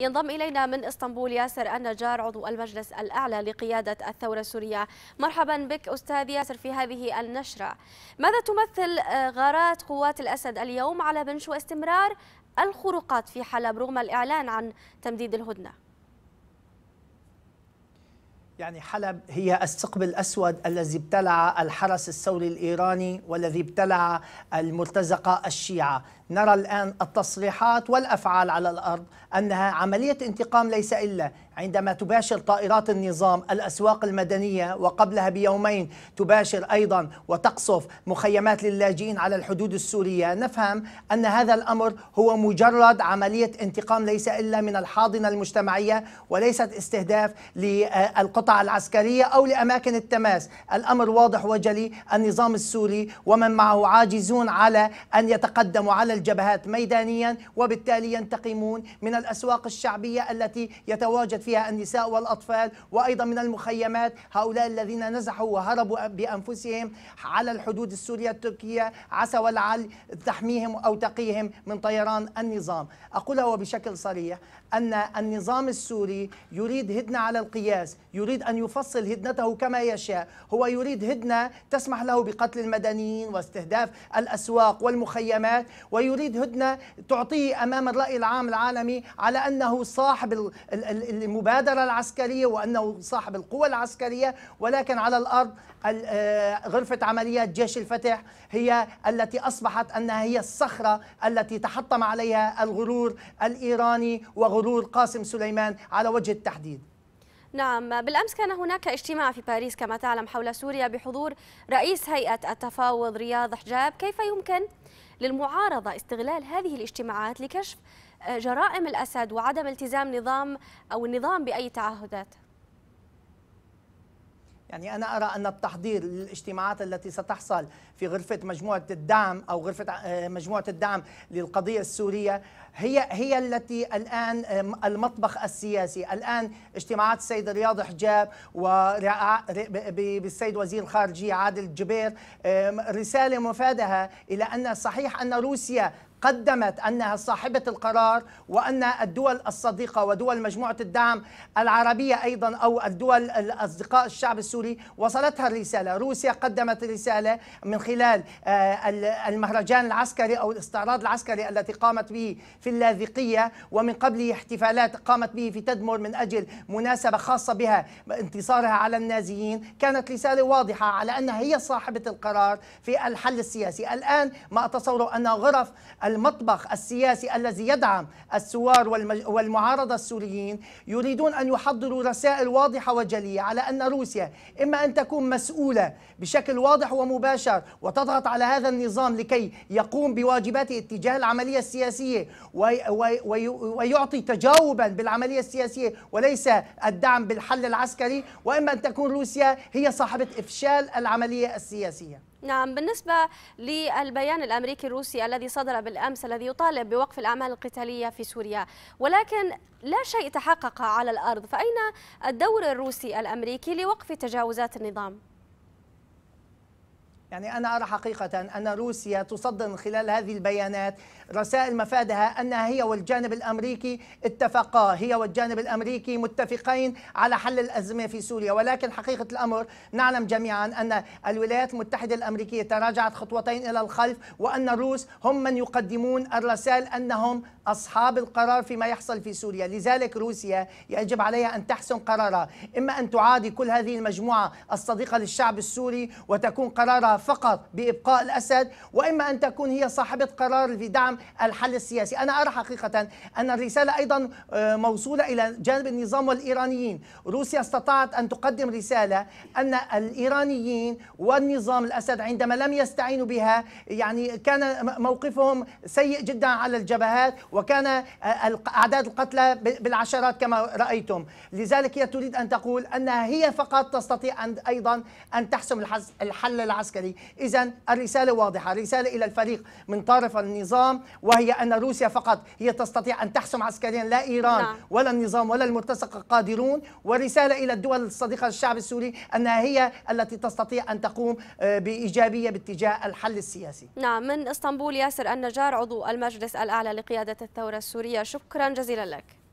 ينضم إلينا من إسطنبول ياسر النجار عضو المجلس الأعلى لقيادة الثورة السورية مرحبا بك أستاذ ياسر في هذه النشرة ماذا تمثل آه، غارات قوات الأسد اليوم على بنش واستمرار الخروقات في حلب رغم الإعلان عن تمديد الهدنة؟ يعني حلب هي الثقب الأسود الذي ابتلع الحرس الثوري الإيراني والذي ابتلع المرتزقة الشيعة نرى الآن التصريحات والأفعال على الأرض أنها عملية انتقام ليس إلا عندما تباشر طائرات النظام الأسواق المدنية وقبلها بيومين تباشر أيضا وتقصف مخيمات للاجئين على الحدود السورية نفهم أن هذا الأمر هو مجرد عملية انتقام ليس إلا من الحاضنة المجتمعية وليست استهداف للقطع العسكرية أو لأماكن التماس الأمر واضح وجلي النظام السوري ومن معه عاجزون على أن يتقدموا على الجبهات ميدانيا وبالتالي ينتقمون من الأسواق الشعبية التي يتواجد فيها النساء والأطفال وأيضا من المخيمات هؤلاء الذين نزحوا وهربوا بأنفسهم على الحدود السورية التركية عسى ولعل تحميهم أو تقيهم من طيران النظام أقولها وبشكل صريح أن النظام السوري يريد هدنة على القياس يريد أن يفصل هدنته كما يشاء هو يريد هدنة تسمح له بقتل المدنيين واستهداف الأسواق والمخيمات ويريد هدنة تعطيه أمام الرأي العام العالمي على أنه صاحب المبادرة العسكرية وأنه صاحب القوة العسكرية ولكن على الأرض آه، غرفة عمليات جيش الفتح هي التي أصبحت أنها هي الصخرة التي تحطم عليها الغرور الإيراني وغرور قاسم سليمان على وجه التحديد نعم بالأمس كان هناك اجتماع في باريس كما تعلم حول سوريا بحضور رئيس هيئة التفاوض رياض حجاب كيف يمكن للمعارضة استغلال هذه الاجتماعات لكشف جرائم الأسد وعدم التزام نظام أو النظام بأي تعهدات؟ يعني أنا أرى أن التحضير للاجتماعات التي ستحصل في غرفة مجموعة الدعم أو غرفة آه، مجموعة الدعم للقضية السورية هي هي التي الآن المطبخ السياسي الآن اجتماعات السيد رياض حجاب بالسيد وزير الخارجية عادل جبير رسالة مفادها إلى أن صحيح أن روسيا قدمت أنها صاحبة القرار وأن الدول الصديقة ودول مجموعة الدعم العربية أيضا أو الدول الأصدقاء الشعب السوري وصلتها الرسالة روسيا قدمت رسالة من خلال آه، المهرجان العسكري أو الاستعراض العسكري التي قامت به في اللاذقية ومن قبله احتفالات قامت به في تدمر من أجل مناسبة خاصة بها انتصارها على النازيين كانت رسالة واضحة على أنها هي صاحبة القرار في الحل السياسي الآن ما أتصوره أن غرف المطبخ السياسي الذي يدعم الثوار والمعارضة السوريين يريدون أن يحضروا رسائل واضحة وجلية على أن روسيا إما أن تكون مسؤولة بشكل واضح ومباشر وتضغط على هذا النظام لكي يقوم بواجباته اتجاه العملية السياسية ويعطي تجاوبا بالعملية السياسية وليس الدعم بالحل العسكري وإما أن تكون روسيا هي صاحبة إفشال العملية السياسية نعم بالنسبة للبيان الأمريكي الروسي الذي صدر بالأمس الذي يطالب بوقف الأعمال القتالية في سوريا ولكن لا شيء تحقق على الأرض فأين الدور الروسي الأمريكي لوقف تجاوزات النظام؟ يعني أنا أرى حقيقة أن روسيا تصدر من خلال هذه البيانات رسائل مفادها أنها هي والجانب الأمريكي اتفقا هي والجانب الأمريكي متفقين على حل الأزمة في سوريا ولكن حقيقة الأمر نعلم جميعا أن الولايات المتحدة الأمريكية تراجعت خطوتين إلى الخلف وأن الروس هم من يقدمون الرسائل أنهم أصحاب القرار فيما يحصل في سوريا لذلك روسيا يجب عليها أن تحسن قرارها إما أن تعادي كل هذه المجموعة الصديقة للشعب السوري وتكون قرارها فقط بإبقاء الأسد وإما أن تكون هي صاحبة قرار في دعم الحل السياسي أنا أرى حقيقة أن الرسالة أيضا آه، موصولة إلى جانب النظام والإيرانيين روسيا استطاعت أن تقدم رسالة أن الإيرانيين والنظام الأسد عندما لم يستعينوا بها يعني كان موقفهم سيء جدا على الجبهات وكان آه، أعداد القتلى بالعشرات كما رأيتم لذلك هي تريد أن تقول أنها هي فقط تستطيع أن أيضا أن تحسم الحل العسكري العسكري إذا الرسالة واضحة رسالة إلى الفريق من طرف النظام وهي أن روسيا فقط هي تستطيع أن تحسم عسكريا لا إيران نعم. ولا النظام ولا المرتزقة قادرون ورسالة إلى الدول الصديقة للشعب السوري أنها هي التي تستطيع أن تقوم آه، بإيجابية باتجاه الحل السياسي نعم من اسطنبول ياسر النجار عضو المجلس الأعلى لقيادة الثورة السورية شكرا جزيلا لك